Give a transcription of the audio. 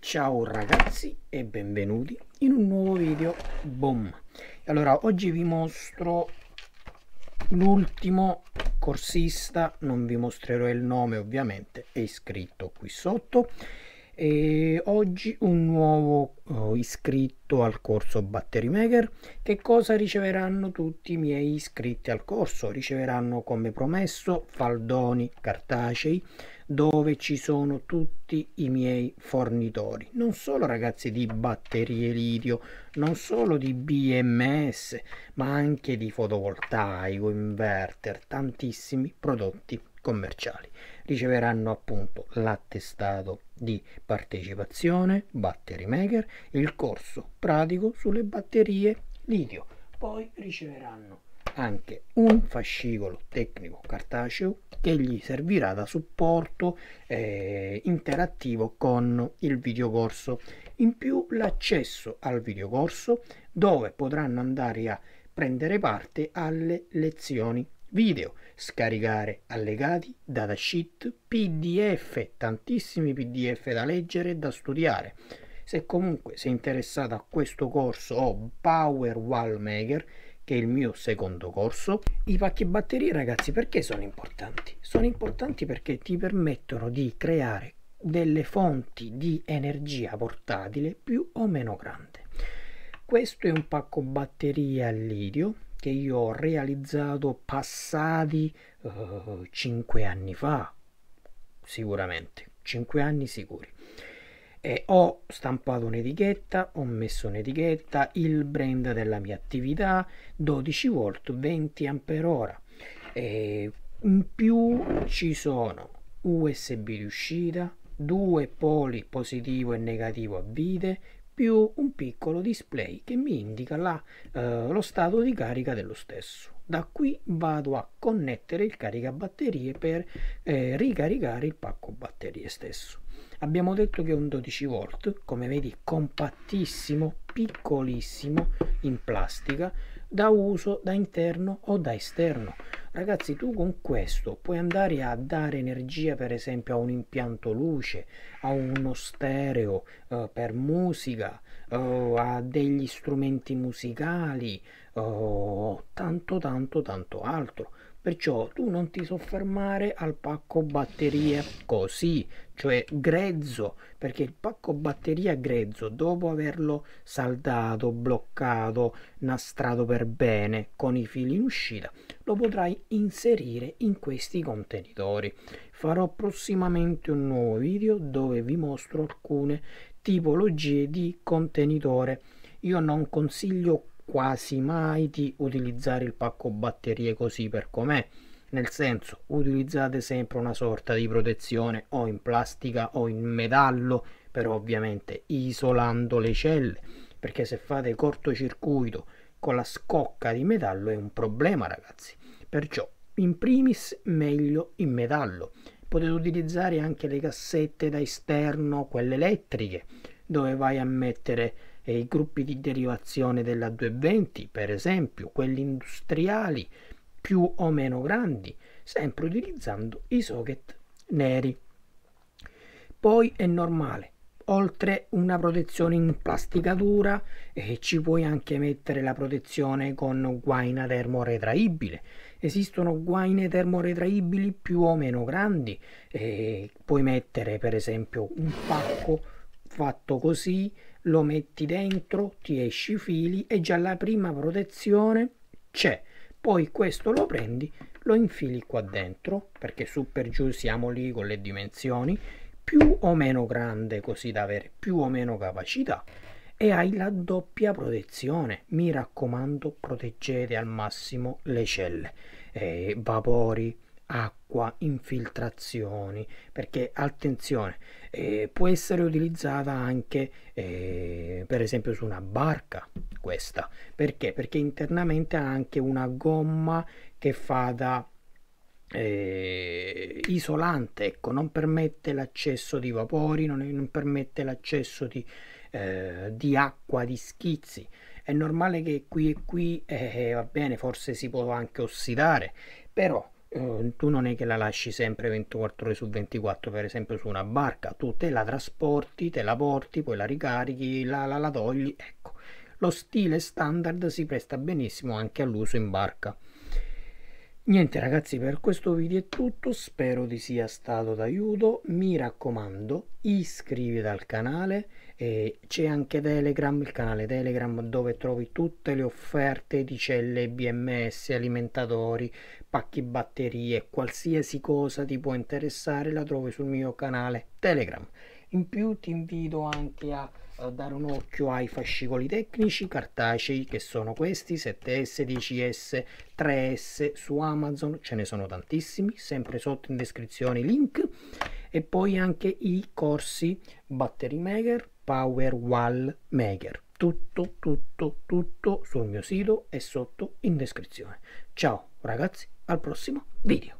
ciao ragazzi e benvenuti in un nuovo video boom allora oggi vi mostro l'ultimo corsista non vi mostrerò il nome ovviamente è scritto qui sotto e oggi un nuovo oh, iscritto al corso Battery Maker. Che cosa riceveranno tutti i miei iscritti al corso? Riceveranno come promesso faldoni cartacei dove ci sono tutti i miei fornitori. Non solo ragazzi di batterie litio, non solo di BMS, ma anche di fotovoltaico, inverter, tantissimi prodotti commerciali. Riceveranno appunto l'attestato di partecipazione Battery Maker il corso pratico sulle batterie litio. Poi riceveranno anche un fascicolo tecnico cartaceo che gli servirà da supporto eh, interattivo con il videocorso. In più l'accesso al videocorso dove potranno andare a prendere parte alle lezioni video, scaricare allegati, datasheet, pdf, tantissimi pdf da leggere e da studiare. Se comunque sei interessato a questo corso o oh, Power Wall Maker, che è il mio secondo corso, i pacchi batterie ragazzi perché sono importanti? Sono importanti perché ti permettono di creare delle fonti di energia portatile più o meno grande. Questo è un pacco batteria al litio che io ho realizzato passati uh, eh, 5 anni fa, sicuramente, 5 anni sicuri. E ho stampato un'etichetta, ho messo un'etichetta, il brand della mia attività, 12 volt, 20 ampere ora. in più ci sono USB di uscita, due poli positivo e negativo a vite, più un piccolo display che mi indica la, eh, lo stato di carica dello stesso. Da qui vado a connettere il caricabatterie per eh, ricaricare il pacco batterie stesso. Abbiamo detto che è un 12 V, come vedi compattissimo, piccolissimo, in plastica, da uso da interno o da esterno. Ragazzi, tu con questo puoi andare a dare energia, per esempio, a un impianto luce, a uno stereo uh, per musica, uh, a degli strumenti musicali, uh, tanto, tanto, tanto altro. Perciò tu non ti soffermare al pacco batterie così, cioè grezzo, perché il pacco batteria grezzo, dopo averlo saldato, bloccato, nastrato per bene con i fili in uscita, lo potrai inserire in questi contenitori. Farò prossimamente un nuovo video dove vi mostro alcune tipologie di contenitore. Io non consiglio quasi mai di utilizzare il pacco batterie così per com'è nel senso utilizzate sempre una sorta di protezione o in plastica o in metallo però ovviamente isolando le celle perché se fate cortocircuito con la scocca di metallo è un problema ragazzi perciò in primis meglio in metallo potete utilizzare anche le cassette da esterno quelle elettriche dove vai a mettere e i gruppi di derivazione della 220, per esempio quelli industriali più o meno grandi, sempre utilizzando i socket neri. Poi è normale, oltre una protezione in plastica dura eh, ci puoi anche mettere la protezione con guaina termoretraibile. Esistono guaine termoretraibili più o meno grandi, eh, puoi mettere per esempio un pacco fatto così lo metti dentro, ti esci i fili e già la prima protezione c'è. Poi questo lo prendi, lo infili qua dentro, perché su per giù siamo lì con le dimensioni, più o meno grande così da avere più o meno capacità e hai la doppia protezione. Mi raccomando, proteggete al massimo le celle, eh, vapori, acqua, infiltrazioni, perché attenzione, eh, può essere utilizzata anche eh, per esempio su una barca questa, perché? Perché internamente ha anche una gomma che fa da eh, isolante, ecco, non permette l'accesso di vapori, non, non permette l'accesso di, eh, di acqua, di schizzi è normale che qui e qui eh, va bene, forse si può anche ossidare, però Ehm, tu non è che la lasci sempre 24 ore su 24 per esempio su una barca tu te la trasporti te la porti poi la ricarichi la, la, la togli ecco lo stile standard si presta benissimo anche all'uso in barca Niente ragazzi per questo video è tutto, spero ti sia stato d'aiuto, mi raccomando iscriviti al canale, c'è anche Telegram, il canale Telegram dove trovi tutte le offerte di celle BMS, alimentatori, pacchi batterie, qualsiasi cosa ti può interessare la trovi sul mio canale Telegram. In più ti invito anche a dare un occhio ai fascicoli tecnici cartacei che sono questi 7S, 10S, 3S su Amazon ce ne sono tantissimi sempre sotto in descrizione link e poi anche i corsi Battery Maker, Power Wall Maker tutto tutto tutto sul mio sito e sotto in descrizione ciao ragazzi al prossimo video